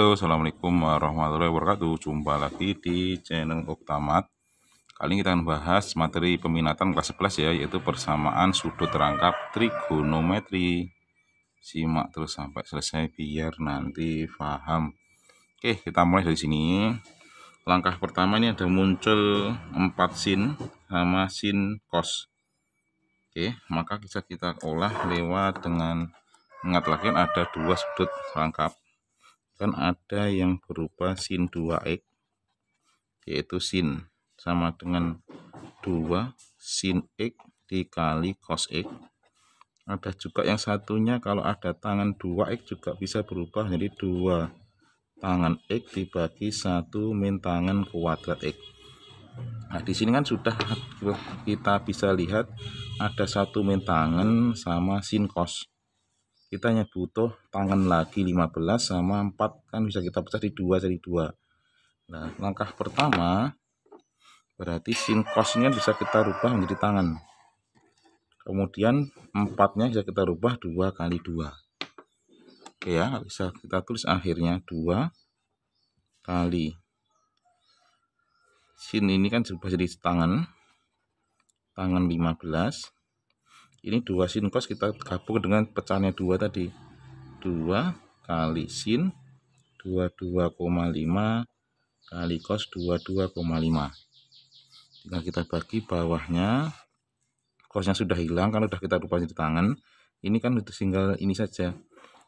Halo assalamualaikum warahmatullahi wabarakatuh jumpa lagi di channel Oktamat kali ini kita akan bahas materi peminatan kelas 11 ya yaitu persamaan sudut rangkap trigonometri simak terus sampai selesai biar nanti paham oke kita mulai dari sini langkah pertama ini ada muncul 4 sin sama sin cos oke maka bisa kita olah lewat dengan ingat lagi ada dua sudut rangkap kan ada yang berupa sin 2x yaitu sin sama dengan 2 sin x dikali cos x ada juga yang satunya kalau ada tangan 2x juga bisa berubah jadi 2 tangan x dibagi 1 min tangan kuadrat x Nah, di sini kan sudah kita bisa lihat ada satu min tangan sama sin cos kita hanya butuh tangan lagi 15 sama 4 kan bisa kita pecah di 2 jadi 2 nah langkah pertama berarti sin cosnya bisa kita rubah menjadi tangan kemudian 4 nya bisa kita rubah 2 kali 2 oke ya bisa kita tulis akhirnya 2 kali sin ini kan berubah jadi tangan tangan 15 ini dua sin cos kita gabung dengan pecahannya dua tadi dua kali sin 22,5 kali cos 22,5 tinggal kita bagi bawahnya kosnya sudah hilang kan sudah kita lupa di tangan ini kan itu tinggal ini saja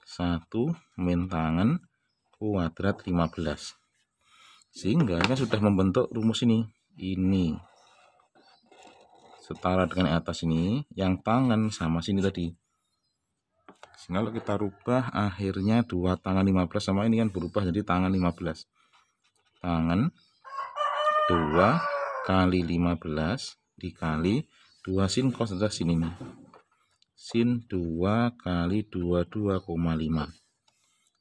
satu min tangan kuadrat 15 sehingga kan sudah membentuk rumus ini ini setara dengan yang atas ini, yang tangan sama sini tadi. Sehingga kalau kita rubah akhirnya dua tangan 15 sama ini kan berubah jadi tangan 15. Tangan 2 kali 15 dikali 2 sin cos adalah sini nih. Sin 2 kali 22,5.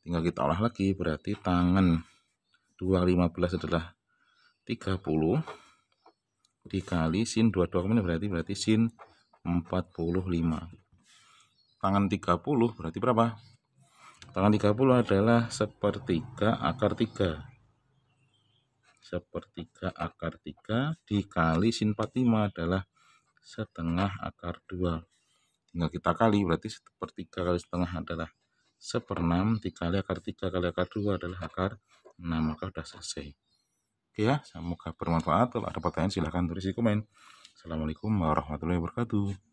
Tinggal kita olah lagi berarti tangan 2 15 adalah 30 dikali sin 22 ini berarti berarti sin 45 tangan 30 berarti berapa tangan 30 adalah sepertiga akar 3 sepertiga akar 3 dikali sin 45 adalah setengah akar 2 tinggal kita kali berarti sepertiga kali setengah adalah 6 dikali akar 3 kali akar 2 adalah akar 6 maka sudah selesai Oke ya, semoga bermanfaat. Kalau ada pertanyaan silahkan tulis di komen. Assalamualaikum warahmatullahi wabarakatuh.